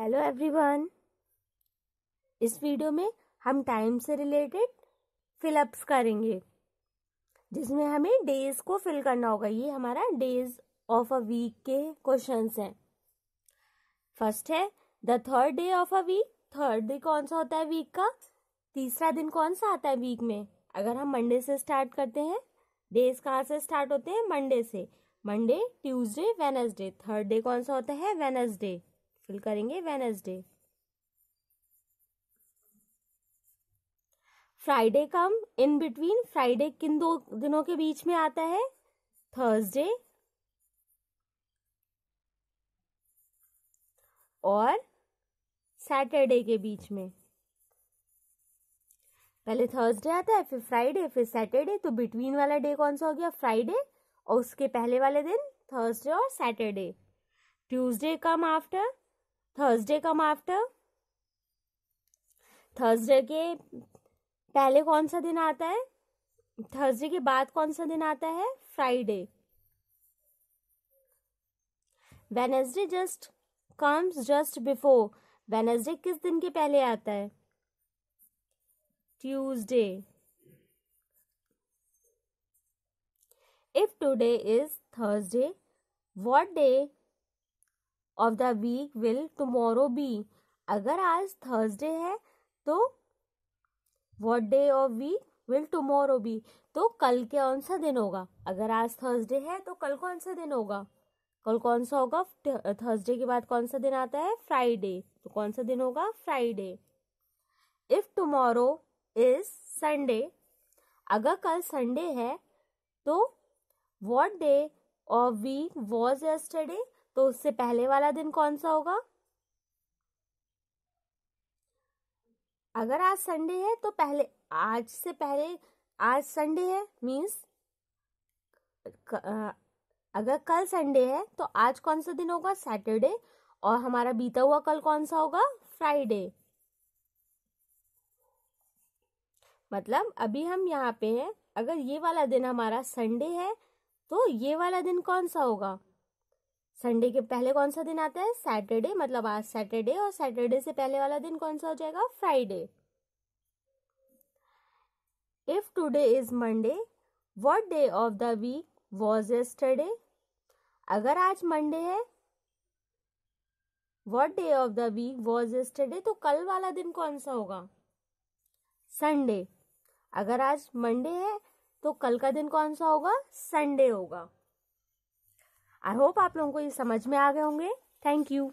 hello everyone इस video में हम टाइम से रिलेटेड फिलअप्स करेंगे जिसमें हमें डेज को फिल करना होगा ये हमारा डेज ऑफ अ वीक के क्वेश्चंस हैं फर्स्ट है the third day of a week third day कौन सा होता है वीक का तीसरा दिन कौन सा आता है वीक में अगर हम मंडे से स्टार्ट करते हैं डेज कहाँ से स्टार्ट होते हैं मंडे से Monday Tuesday Wednesday third day कौन सा होता है वेनसडे फिल करेंगे Wednesday Friday come in between Friday किन दो दिनों के बीच में आता है थर्सडे और सैटरडे के बीच में पहले थर्सडे आता है फिर फ्राइडे फिर सैटरडे तो बिटवीन वाला डे कौन सा हो गया फ्राइडे और उसके पहले वाले दिन थर्सडे और Saturday Tuesday come after Thursday come after Thursday के पहले कौन सा दिन आता है थर्सडे के बाद कौन सा दिन आता है Friday Wednesday just comes just before Wednesday किस दिन के पहले आता है Tuesday if today is Thursday what day of the week will tomorrow be अगर आज थर्सडे है तो what day of week will tomorrow be तो कल के कौन सा दिन होगा अगर आज थर्सडे है तो कल कौन सा दिन होगा कल कौन सा होगा थर्सडे के बाद कौन सा दिन आता है फ्राइडे तो कौन सा दिन होगा Friday if tomorrow is Sunday अगर कल संडे है तो what day of week was yesterday तो उससे पहले वाला दिन कौन सा होगा अगर आज संडे है तो पहले आज से पहले आज संडे है मीन्स अगर कल संडे है तो आज कौन सा दिन होगा सैटरडे और हमारा बीता हुआ कल कौन सा होगा फ्राइडे मतलब अभी हम यहाँ पे हैं अगर ये वाला दिन हमारा संडे है तो ये वाला दिन कौन सा होगा संडे के पहले कौन सा दिन आता है सैटरडे मतलब आज सैटरडे और सैटरडे से पहले वाला दिन कौन सा हो जाएगा Friday if today is Monday what day of the week was yesterday अगर आज मंडे है what day of the week was yesterday तो कल वाला दिन कौन सा होगा संडे अगर आज मंडे है तो कल का दिन कौन सा होगा संडे होगा आई होप आप लोगों को ये समझ में आ गए होंगे थैंक यू